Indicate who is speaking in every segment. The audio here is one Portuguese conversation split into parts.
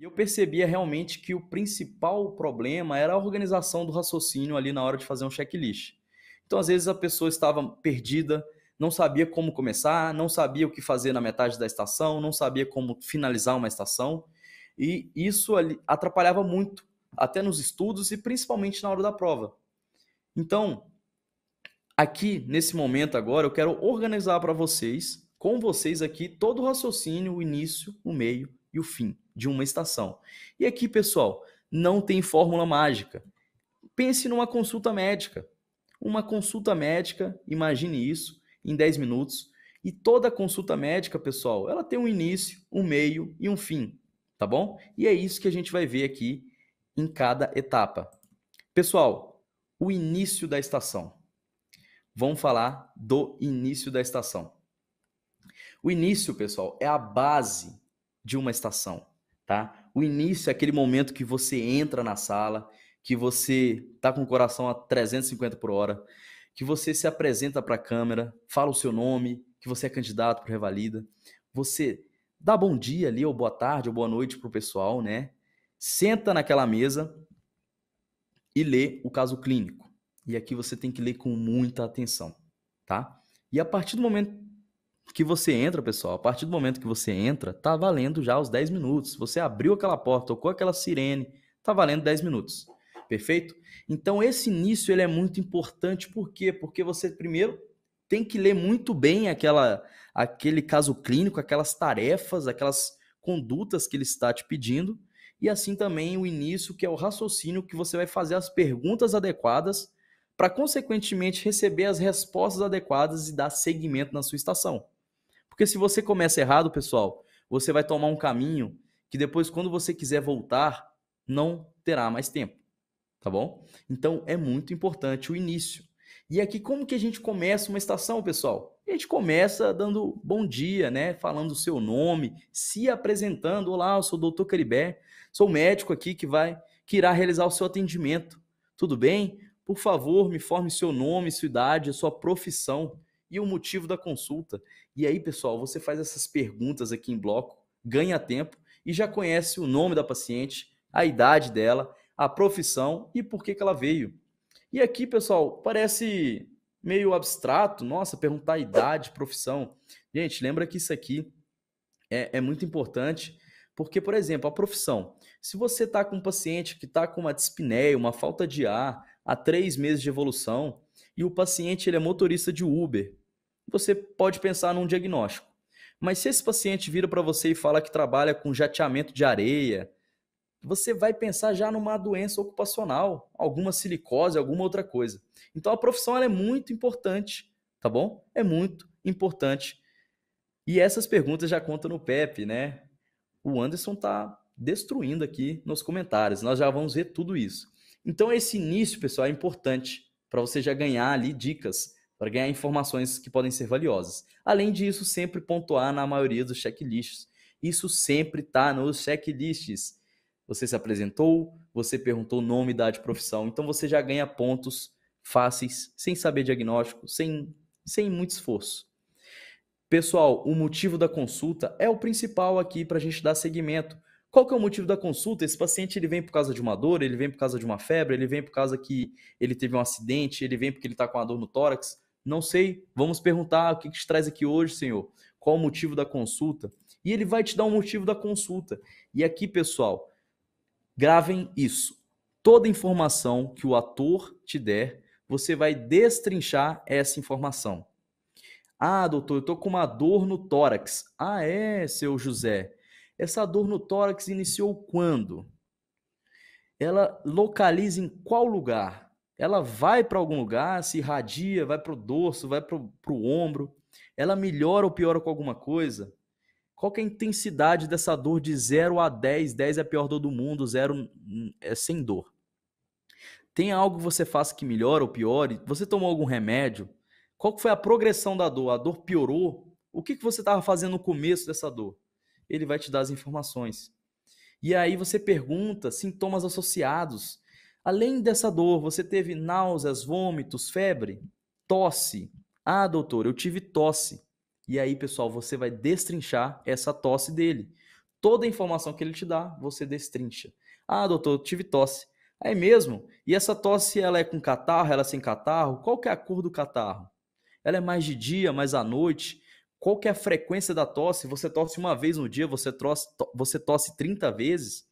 Speaker 1: E eu percebia realmente que o principal problema era a organização do raciocínio ali na hora de fazer um checklist. Então, às vezes, a pessoa estava perdida, não sabia como começar, não sabia o que fazer na metade da estação, não sabia como finalizar uma estação. E isso atrapalhava muito, até nos estudos e principalmente na hora da prova. Então, aqui, nesse momento agora, eu quero organizar para vocês, com vocês aqui, todo o raciocínio, o início, o meio e o fim de uma estação. E aqui, pessoal, não tem fórmula mágica. Pense numa consulta médica. Uma consulta médica, imagine isso, em 10 minutos. E toda consulta médica, pessoal, ela tem um início, um meio e um fim, tá bom? E é isso que a gente vai ver aqui em cada etapa. Pessoal, o início da estação. Vamos falar do início da estação. O início, pessoal, é a base de uma estação tá? O início é aquele momento que você entra na sala, que você tá com o coração a 350 por hora, que você se apresenta para a câmera, fala o seu nome, que você é candidato para Revalida, você dá bom dia ali ou boa tarde ou boa noite pro pessoal, né? Senta naquela mesa e lê o caso clínico. E aqui você tem que ler com muita atenção, tá? E a partir do momento que você entra, pessoal, a partir do momento que você entra, tá valendo já os 10 minutos. Você abriu aquela porta, tocou aquela sirene, tá valendo 10 minutos. Perfeito? Então esse início ele é muito importante, por quê? Porque você primeiro tem que ler muito bem aquela aquele caso clínico, aquelas tarefas, aquelas condutas que ele está te pedindo, e assim também o início, que é o raciocínio que você vai fazer as perguntas adequadas para consequentemente receber as respostas adequadas e dar seguimento na sua estação. Porque se você começa errado, pessoal, você vai tomar um caminho que depois, quando você quiser voltar, não terá mais tempo. Tá bom? Então é muito importante o início. E aqui, como que a gente começa uma estação, pessoal? A gente começa dando bom dia, né? Falando o seu nome, se apresentando. Olá, eu sou o Dr. Caribé, sou médico aqui que vai que irá realizar o seu atendimento. Tudo bem? Por favor, me informe seu nome, sua idade, sua profissão e o motivo da consulta. E aí, pessoal, você faz essas perguntas aqui em bloco, ganha tempo e já conhece o nome da paciente, a idade dela, a profissão e por que, que ela veio. E aqui, pessoal, parece meio abstrato, nossa, perguntar a idade, profissão. Gente, lembra que isso aqui é, é muito importante, porque, por exemplo, a profissão. Se você está com um paciente que está com uma dispneia, uma falta de ar, há três meses de evolução, e o paciente ele é motorista de Uber, você pode pensar num diagnóstico. Mas se esse paciente vira para você e fala que trabalha com jateamento de areia, você vai pensar já numa doença ocupacional, alguma silicose, alguma outra coisa. Então a profissão é muito importante, tá bom? É muito importante. E essas perguntas já contam no Pepe, né? O Anderson tá destruindo aqui nos comentários. Nós já vamos ver tudo isso. Então esse início, pessoal, é importante para você já ganhar ali dicas para ganhar informações que podem ser valiosas. Além disso, sempre pontuar na maioria dos checklists. Isso sempre está nos checklists. Você se apresentou, você perguntou nome, idade, profissão, então você já ganha pontos fáceis, sem saber diagnóstico, sem, sem muito esforço. Pessoal, o motivo da consulta é o principal aqui para a gente dar seguimento. Qual que é o motivo da consulta? Esse paciente ele vem por causa de uma dor, ele vem por causa de uma febre, ele vem por causa que ele teve um acidente, ele vem porque ele está com uma dor no tórax. Não sei, vamos perguntar ah, o que, que te traz aqui hoje, Senhor? Qual o motivo da consulta? E ele vai te dar o um motivo da consulta. E aqui, pessoal, gravem isso. Toda informação que o ator te der, você vai destrinchar essa informação. Ah, doutor, eu tô com uma dor no tórax. Ah, é, seu José. Essa dor no tórax iniciou quando? Ela localiza em qual lugar? ela vai para algum lugar, se irradia, vai para o dorso, vai para o ombro, ela melhora ou piora com alguma coisa? Qual é a intensidade dessa dor de 0 a 10? 10 é a pior dor do mundo, 0 hum, é sem dor. Tem algo que você faz que melhora ou piore? Você tomou algum remédio? Qual foi a progressão da dor? A dor piorou? O que, que você estava fazendo no começo dessa dor? Ele vai te dar as informações. E aí você pergunta sintomas associados. Além dessa dor, você teve náuseas, vômitos, febre, tosse. Ah, doutor, eu tive tosse. E aí, pessoal, você vai destrinchar essa tosse dele. Toda a informação que ele te dá, você destrincha. Ah, doutor, eu tive tosse. É mesmo? E essa tosse, ela é com catarro, ela é sem catarro? Qual que é a cor do catarro? Ela é mais de dia, mais à noite? Qual que é a frequência da tosse? Você tosse uma vez no dia, você tosse, você tosse 30 vezes?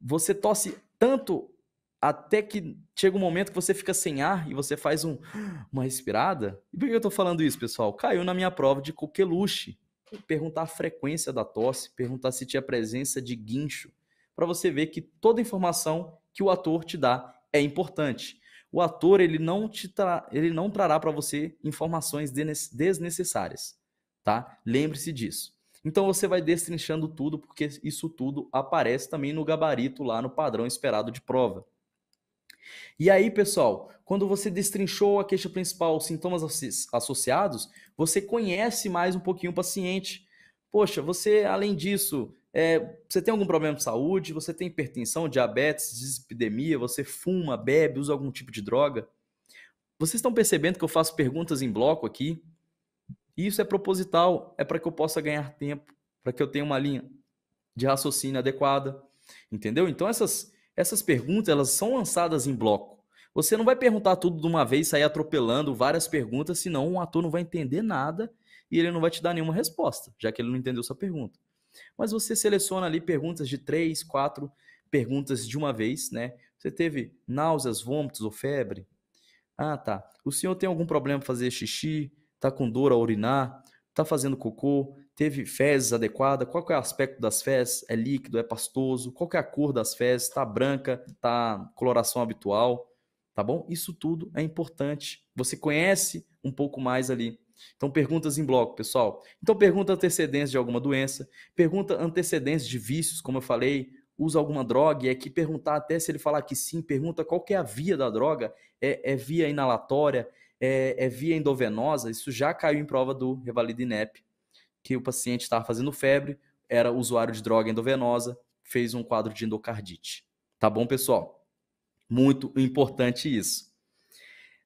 Speaker 1: Você tosse tanto até que chega um momento que você fica sem ar e você faz um, ah, uma respirada. E por que eu estou falando isso, pessoal? Caiu na minha prova de coqueluche. Perguntar a frequência da tosse, perguntar se tinha presença de guincho, para você ver que toda informação que o ator te dá é importante. O ator ele não te tra... ele não trará para você informações desnecessárias, tá? Lembre-se disso. Então você vai destrinchando tudo porque isso tudo aparece também no gabarito lá no padrão esperado de prova. E aí, pessoal, quando você destrinchou a queixa principal, os sintomas associados, você conhece mais um pouquinho o paciente. Poxa, você, além disso, é, você tem algum problema de saúde? Você tem hipertensão, diabetes, dislipidemia? Você fuma, bebe, usa algum tipo de droga? Vocês estão percebendo que eu faço perguntas em bloco aqui? Isso é proposital, é para que eu possa ganhar tempo, para que eu tenha uma linha de raciocínio adequada, entendeu? Então essas essas perguntas elas são lançadas em bloco. Você não vai perguntar tudo de uma vez, sair atropelando várias perguntas, senão um ator não vai entender nada e ele não vai te dar nenhuma resposta, já que ele não entendeu sua pergunta. Mas você seleciona ali perguntas de três, quatro perguntas de uma vez, né? Você teve náuseas, vômitos ou febre? Ah, tá. O senhor tem algum problema fazer xixi? Tá com dor a urinar? Tá fazendo cocô? teve fezes adequada, qual é o aspecto das fezes, é líquido, é pastoso, qual é a cor das fezes, Está branca, Está coloração habitual, tá bom? Isso tudo é importante. Você conhece um pouco mais ali. Então, perguntas em bloco, pessoal. Então, pergunta antecedentes de alguma doença, pergunta antecedentes de vícios, como eu falei, usa alguma droga, e é que perguntar até se ele falar que sim, pergunta qual que é a via da droga, é, é via inalatória, é, é, via endovenosa, isso já caiu em prova do Revalida INEP, que o paciente estava fazendo febre, era usuário de droga endovenosa, fez um quadro de endocardite. Tá bom, pessoal? Muito importante isso.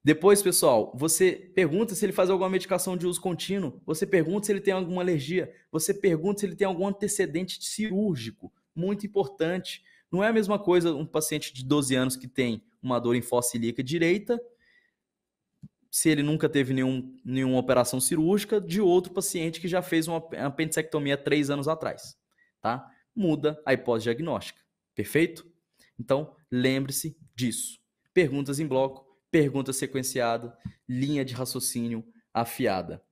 Speaker 1: Depois, pessoal, você pergunta se ele faz alguma medicação de uso contínuo, você pergunta se ele tem alguma alergia, você pergunta se ele tem algum antecedente cirúrgico. Muito importante. Não é a mesma coisa um paciente de 12 anos que tem uma dor em fossa ilíaca direita se ele nunca teve nenhum, nenhuma operação cirúrgica, de outro paciente que já fez uma apendicectomia três anos atrás, tá? Muda a hipótese diagnóstica, perfeito? Então, lembre-se disso. Perguntas em bloco, pergunta sequenciada, linha de raciocínio afiada.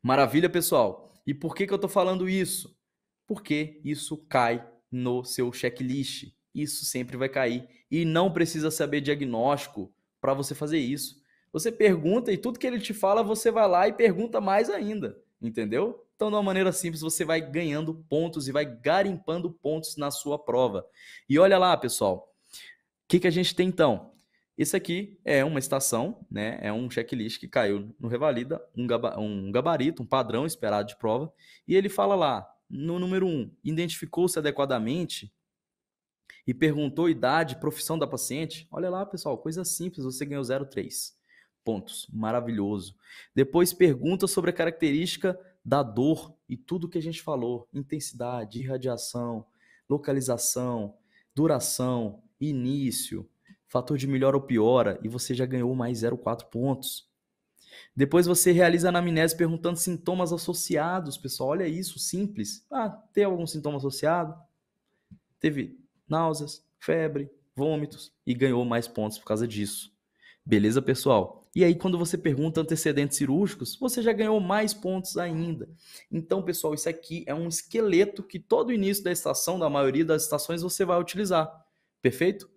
Speaker 1: Maravilha, pessoal! E por que, que eu estou falando isso? Porque isso cai no seu checklist. Isso sempre vai cair. E não precisa saber diagnóstico para você fazer isso. Você pergunta e tudo que ele te fala, você vai lá e pergunta mais ainda, entendeu? Então, de uma maneira simples, você vai ganhando pontos e vai garimpando pontos na sua prova. E olha lá, pessoal, o que, que a gente tem então? Isso aqui é uma estação, né? É um checklist que caiu no Revalida, um gabarito, um padrão esperado de prova. E ele fala lá, no número 1, um, identificou-se adequadamente e perguntou idade, profissão da paciente. Olha lá, pessoal, coisa simples, você ganhou 03 pontos. Maravilhoso. Depois pergunta sobre a característica da dor e tudo que a gente falou: intensidade, irradiação, localização, duração, início, fator de melhora ou piora, e você já ganhou mais 0,4 pontos. Depois você realiza a anamnese perguntando sintomas associados, pessoal. Olha isso, simples. Ah, tem algum sintoma associado? Teve náuseas, febre, vômitos e ganhou mais pontos por causa disso. Beleza, pessoal? E aí, quando você pergunta antecedentes cirúrgicos, você já ganhou mais pontos ainda. Então, pessoal, isso aqui é um esqueleto que todo início da estação, da maioria das estações, você vai utilizar. Perfeito?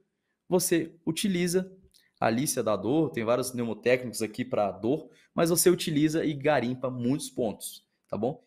Speaker 1: Você utiliza a lista da dor, tem vários pneumotécnicos aqui para dor, mas você utiliza e garimpa muitos pontos, tá bom?